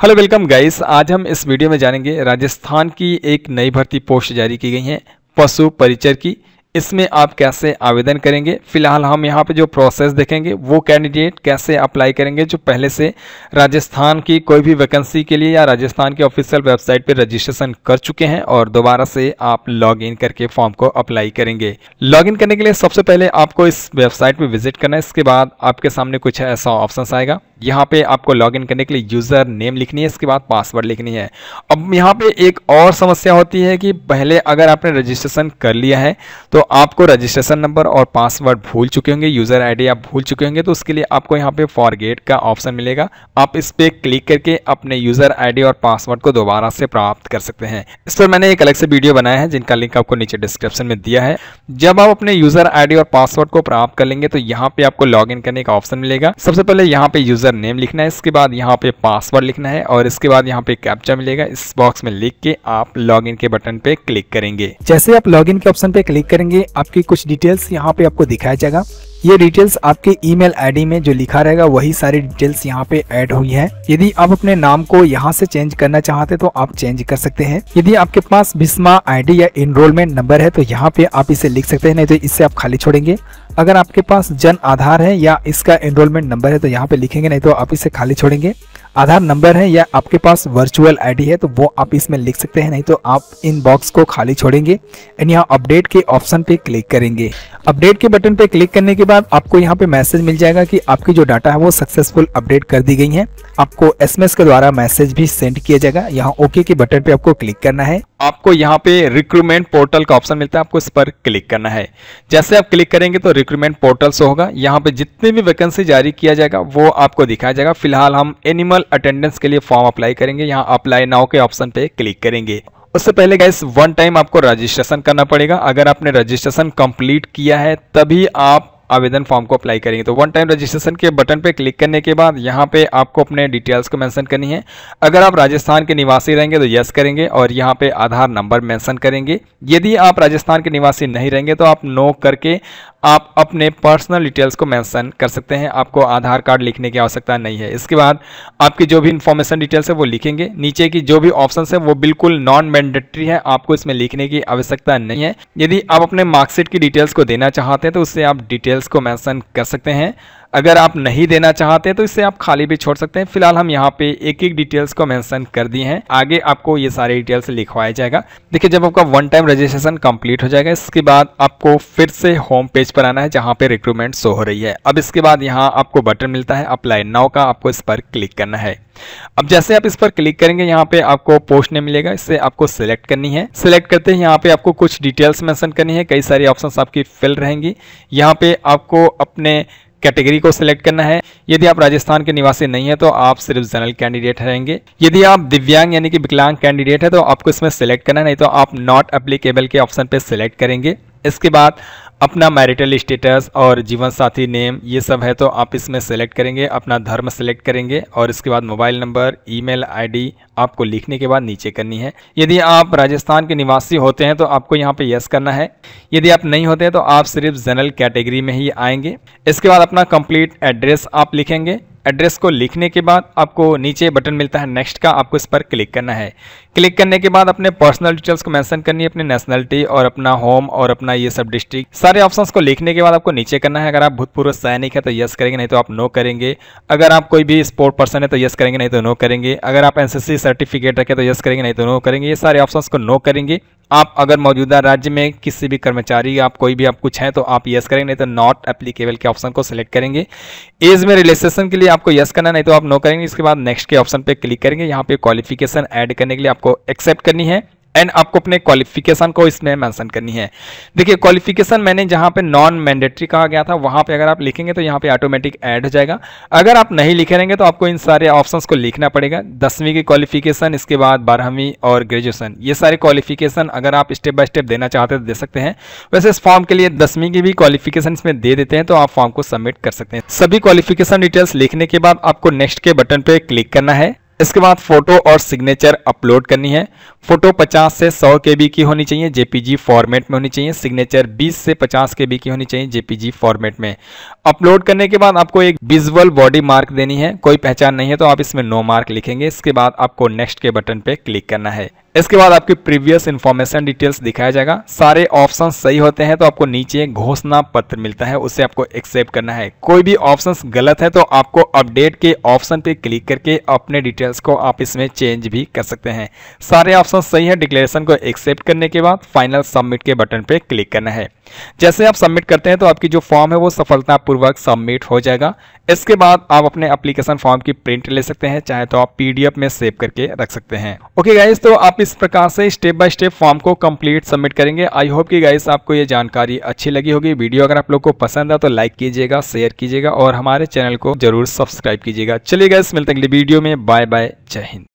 hello welcome guys आज हम इस वीडियो में जानेंगे राजस्थान की एक नई भर्ती पोस्ट जारी की गई है पशु परिचर की इसमें आप कैसे आवेदन करेंगे फिलहाल हम यहाँ पे जो प्रोसेस देखेंगे वो कैंडिडेट कैसे अप्लाई करेंगे जो पहले से राजस्थान की कोई भी वैकेंसी के लिए या राजस्थान के ऑफिशियल वेबसाइट पे रजिस्ट्रेशन कर चुके हैं और दोबारा से आप लॉगिन करके फॉर्म को अप्लाई करेंगे लॉगिन करने के लिए सबसे पहले आपको इस वेबसाइट पर विजिट करना है इसके बाद आपके सामने कुछ ऐसा ऑप्शन आएगा यहाँ पे आपको इन करने के लिए यूज़र नेम लिखनी है इसके बाद पासवर्ड लिखनी है अब यहाँ पे एक और समस्या होती है कि पहले अगर आपने रजिस्ट्रेशन कर लिया है तो आपको रजिस्ट्रेशन नंबर और पासवर्ड भूल चुके होंगे यूज़र आईडी आप भूल चुके होंगे तो उसके लिए आपको यहाँ पे फॉरगेट का ऑप्शन मिलेगा आप इस पर क्लिक करके अपने यूज़र आईडी और पासवर्ड को दोबारा से प्राप्त कर सकते हैं इस पर मैंने एक अलग से वीडियो बनाया है जिनका लिंक आपको नीचे डिस्क्रिप्शन में दिया है जब आप अपने यूज़र आई और पासवर्ड को प्राप्त कर लेंगे तो यहाँ पे आपको लॉग करने का ऑप्शन मिलेगा सबसे पहले यहाँ पे यूज़र नेम लिखना है इसके बाद यहाँ पे पासवर्ड लिखना है और इसके बाद यहाँ पे कैप्चा मिलेगा इस बॉक्स में लिख के आप लॉग के बटन पे क्लिक करेंगे जैसे आप लॉग के ऑप्शन पे क्लिक करेंगे करेंगे आपकी कुछ डिटेल्स यहाँ पे आपको दिखाया जाएगा ये डिटेल्स आपके ईमेल आईडी में जो लिखा रहेगा वही सारी डिटेल्स यहाँ पे ऐड हुई है यदि आप अपने नाम को यहाँ से चेंज करना चाहते तो आप चेंज कर सकते हैं यदि आपके पास बिस्मा आईडी या इनरोलमेंट नंबर है तो यहाँ पे आप इसे लिख सकते हैं नहीं तो इससे आप खाली छोड़ेंगे अगर आपके पास जन आधार है या इसका एनरोलमेंट नंबर है तो यहाँ पे लिखेंगे नहीं तो आप इसे खाली छोड़ेंगे आधार नंबर है या आपके पास वर्चुअल आईडी है तो वो आप इसमें लिख सकते हैं नहीं तो आप इन बॉक्स को खाली छोड़ेंगे एंड यहाँ अपडेट के ऑप्शन पे क्लिक करेंगे अपडेट के बटन पे क्लिक करने के बाद बाद आपको यहाँ पे मैसेज मिल जाएगा कि आपकी जो डाटा है वो सक्सेसफुल अपडेट कर दी गई है आपको एसएमएस के द्वारा मैसेज भी सेंड किया जाएगा यहाँ ओके के बटन पे आपको क्लिक करना है आपको यहाँ पे रिक्रूटमेंट पोर्टल का ऑप्शन मिलता है आपको इस पर क्लिक करना है जैसे आप क्लिक करेंगे तो रिक्रूटमेंट पोर्टल से होगा यहाँ पे जितने भी वैकेंसी जारी किया जाएगा वो आपको दिखाया जाएगा फिलहाल हम एनिमल अटेंडेंस के लिए फॉर्म अप्लाई करेंगे यहाँ अप्लाई नाउ के ऑप्शन पे क्लिक करेंगे उससे पहले गैस वन टाइम आपको रजिस्ट्रेशन करना पड़ेगा अगर आपने रजिस्ट्रेशन कंप्लीट किया है तभी आप आवेदन फॉर्म को अप्लाई करेंगे तो वन टाइम रजिस्ट्रेशन के बटन पर क्लिक करने के बाद यहाँ पे आपको अपने डिटेल्स को मैंसन करनी है अगर आप राजस्थान के निवासी रहेंगे तो यस करेंगे और यहाँ पे आधार नंबर मैंसन करेंगे यदि आप राजस्थान के निवासी नहीं रहेंगे तो आप नो करके आप अपने पर्सनल डिटेल्स को मेंशन कर सकते हैं आपको आधार कार्ड लिखने की आवश्यकता नहीं है इसके बाद आपकी जो भी इन्फॉर्मेशन डिटेल्स है वो लिखेंगे नीचे की जो भी ऑप्शन है वो बिल्कुल नॉन मैंडेटरी है आपको इसमें लिखने की आवश्यकता नहीं है यदि आप अपने मार्कशीट की डिटेल्स को देना चाहते हैं तो उससे आप डिटेल्स को मैंसन कर सकते हैं अगर आप नहीं देना चाहते तो इसे आप खाली भी छोड़ सकते हैं फिलहाल हम यहाँ पे एक एक डिटेल्स को मेंशन कर दिए हैं आगे आपको ये सारे डिटेल्स लिखवाया जाएगा देखिए जब आपका वन टाइम रजिस्ट्रेशन कंप्लीट हो जाएगा इसके बाद आपको फिर से होम पेज पर आना है जहाँ पे रिक्रूटमेंट शो हो रही है अब इसके बाद यहाँ आपको बटन मिलता है अप्लाई नाउ का आपको इस पर क्लिक करना है अब जैसे आप इस पर क्लिक करेंगे यहाँ पे आपको पोस्ट नेम मिलेगा इससे आपको सिलेक्ट करनी है सिलेक्ट करते हैं यहाँ पे आपको कुछ डिटेल्स मेंशन करनी है कई सारी ऑप्शंस आपकी फिल रहेंगी यहाँ पे आपको अपने कैटेगरी को सिलेक्ट करना है यदि आप राजस्थान के निवासी नहीं है तो आप सिर्फ जनरल कैंडिडेट रहेंगे यदि आप दिव्यांग यानी कि विकलांग कैंडिडेट है तो आपको इसमें सिलेक्ट करना है नहीं तो आप नॉट अप्लीकेबल के ऑप्शन पर सिलेक्ट करेंगे इसके बाद अपना मैरिटल स्टेटस और जीवन साथी नेम ये सब है तो आप इसमें सेलेक्ट करेंगे अपना धर्म सेलेक्ट करेंगे और इसके बाद मोबाइल नंबर ईमेल आईडी आपको लिखने के बाद नीचे करनी है यदि आप राजस्थान के निवासी होते हैं तो आपको यहाँ पे यस करना है यदि आप नहीं होते हैं तो आप सिर्फ जनरल कैटेगरी में ही आएंगे इसके बाद अपना कंप्लीट एड्रेस आप लिखेंगे एड्रेस को लिखने के बाद आपको नीचे बटन मिलता है नेक्स्ट का आपको इस पर क्लिक करना है क्लिक करने के बाद अपने पर्सनल डिटेल्स को मेंशन करनी है अपनी नेशनलिटी और अपना होम और अपना ये सब डिस्ट्रिक्ट सारे ऑप्शंस को लिखने के बाद आपको नीचे करना है अगर आप भूतपूर्व सैनिक है तो यस करेंगे नहीं तो आप नो करेंगे अगर आप कोई भी स्पोर्ट पर्सन है तो यस करेंगे नहीं तो नो करेंगे अगर आप एनसीसी सर्टिफिकेट रखें तो यस करेंगे नहीं तो नो करेंगे ये सारे ऑप्शन को नो करेंगे आप अगर मौजूदा राज्य में किसी भी कर्मचारी आप कोई भी आप कुछ हैं तो आप यस करेंगे नहीं तो नॉट एप्लीकेबल के ऑप्शन को सिलेक्ट करेंगे एज में रिलेक्सेशन के लिए आपको यस करना नहीं तो आप नो करेंगे इसके बाद नेक्स्ट के ऑप्शन पर क्लिक करेंगे यहाँ पे क्वालिफिकेशन ऐड करने के लिए आपको एक्सेप्ट करनी है एंड आपको अपने क्वालिफिकेशन को इसमें मेंशन करनी है देखिए क्वालिफिकेशन मैंने जहां पे नॉन मैंडेटरी कहा गया था वहां पे अगर आप लिखेंगे तो यहाँ पे ऑटोमेटिक ऐड हो जाएगा अगर आप नहीं लिखे रहेंगे तो आपको इन सारे ऑप्शंस को लिखना पड़ेगा दसवीं की क्वालिफिकेशन इसके बाद बारहवीं और ग्रेजुएशन ये सारे क्वालिफिकेशन अगर आप स्टेप बाय स्टेप देना चाहते तो दे सकते हैं वैसे इस फॉर्म के लिए दसवीं की भी क्वालिफिकेशन इसमें दे देते हैं तो आप फॉर्म को सबमिट कर सकते हैं सभी क्वालिफिकेशन डिटेल्स लिखने के बाद आपको नेक्स्ट के बटन पर क्लिक करना है इसके बाद फोटो और सिग्नेचर अपलोड करनी है फोटो 50 से 100 के बी की होनी चाहिए जेपीजी फॉर्मेट में होनी चाहिए सिग्नेचर 20 से 50 के बी की होनी चाहिए जेपीजी फॉर्मेट में अपलोड करने के बाद आपको एक विजुअल बॉडी मार्क देनी है कोई पहचान नहीं है तो आप इसमें नो मार्क लिखेंगे इसके बाद आपको नेक्स्ट के बटन पर क्लिक करना है इसके बाद आपकी प्रीवियस इन्फॉर्मेशन डिटेल्स दिखाया जाएगा सारे ऑप्शन सही होते हैं तो आपको नीचे घोषणा पत्र मिलता है उसे आपको एक्सेप्ट करना है कोई भी ऑप्शन गलत है तो आपको अपडेट के ऑप्शन पे क्लिक करके अपने डिटेल्स को आप इसमें चेंज भी कर सकते हैं सारे ऑप्शन सही है डिक्लेरेशन को एक्सेप्ट करने के बाद फाइनल सबमिट के बटन पर क्लिक करना है जैसे आप सबमिट करते हैं तो आपकी जो फॉर्म है वो सफलतापूर्वक सबमिट हो जाएगा इसके बाद आप अपने एप्लीकेशन फॉर्म की प्रिंट ले सकते हैं चाहे तो आप पीडीएफ में सेव करके रख सकते हैं ओके गाइज तो आप इस प्रकार से स्टेप बाय स्टेप फॉर्म को कंप्लीट सबमिट करेंगे आई होप कि गाइस आपको ये जानकारी अच्छी लगी होगी वीडियो अगर आप लोग को पसंद है तो लाइक कीजिएगा शेयर कीजिएगा और हमारे चैनल को जरूर सब्सक्राइब कीजिएगा चलिए गाइस मिलते हैं अगली वीडियो में बाय बाय जय हिंद